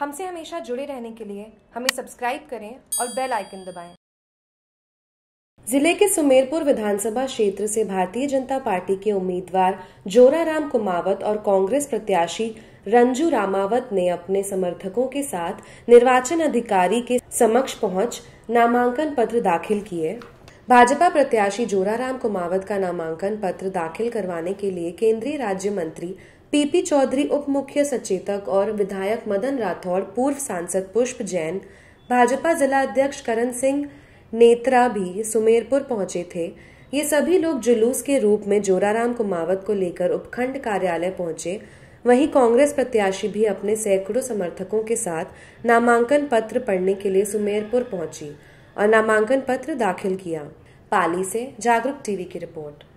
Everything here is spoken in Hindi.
हमसे हमेशा जुड़े रहने के लिए हमें सब्सक्राइब करें और बेल आइकन दबाएं। जिले के सुमेरपुर विधानसभा क्षेत्र से भारतीय जनता पार्टी के उम्मीदवार जोराराम कुमावत और कांग्रेस प्रत्याशी रंजू रामावत ने अपने समर्थकों के साथ निर्वाचन अधिकारी के समक्ष पहुंच नामांकन पत्र दाखिल किए भाजपा प्रत्याशी जोराराम कुमावत का नामांकन पत्र दाखिल करवाने के लिए केंद्रीय राज्य मंत्री पीपी चौधरी उप मुख्य सचेतक और विधायक मदन राठौड़ पूर्व सांसद पुष्प जैन भाजपा जिला अध्यक्ष करण सिंह नेत्रा भी सुमेरपुर पहुंचे थे ये सभी लोग जुलूस के रूप में जोराराम कुमावत को लेकर उपखंड कार्यालय पहुंचे वहीं कांग्रेस प्रत्याशी भी अपने सैकड़ों समर्थकों के साथ नामांकन पत्र पढ़ने के लिए सुमेरपुर पहुंची और नामांकन पत्र दाखिल किया पाली से जागरूक टीवी की रिपोर्ट